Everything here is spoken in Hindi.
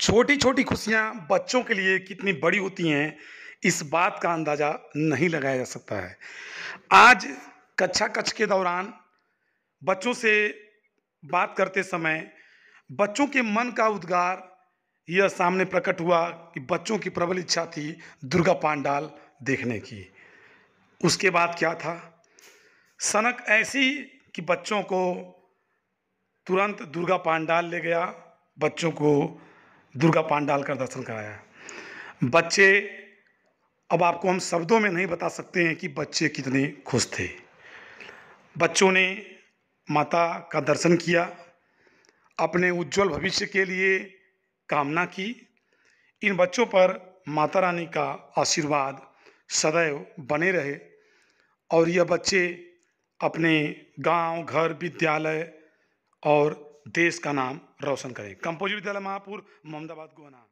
छोटी छोटी खुशियाँ बच्चों के लिए कितनी बड़ी होती हैं इस बात का अंदाज़ा नहीं लगाया जा सकता है आज कक्षा कक्ष के दौरान बच्चों से बात करते समय बच्चों के मन का उद्गार यह सामने प्रकट हुआ कि बच्चों की प्रबल इच्छा थी दुर्गा पांडाल देखने की उसके बाद क्या था सनक ऐसी कि बच्चों को तुरंत दुर्गा पांडाल ले गया बच्चों को दुर्गा पांडाल का दर्शन कराया बच्चे अब आपको हम शब्दों में नहीं बता सकते हैं कि बच्चे कितने खुश थे बच्चों ने माता का दर्शन किया अपने उज्जवल भविष्य के लिए कामना की इन बच्चों पर माता रानी का आशीर्वाद सदैव बने रहे और यह बच्चे अपने गांव घर विद्यालय और देश का नाम रोशन करें कंपोज विद्यालय महापुर मोहम्मदाबाद गुना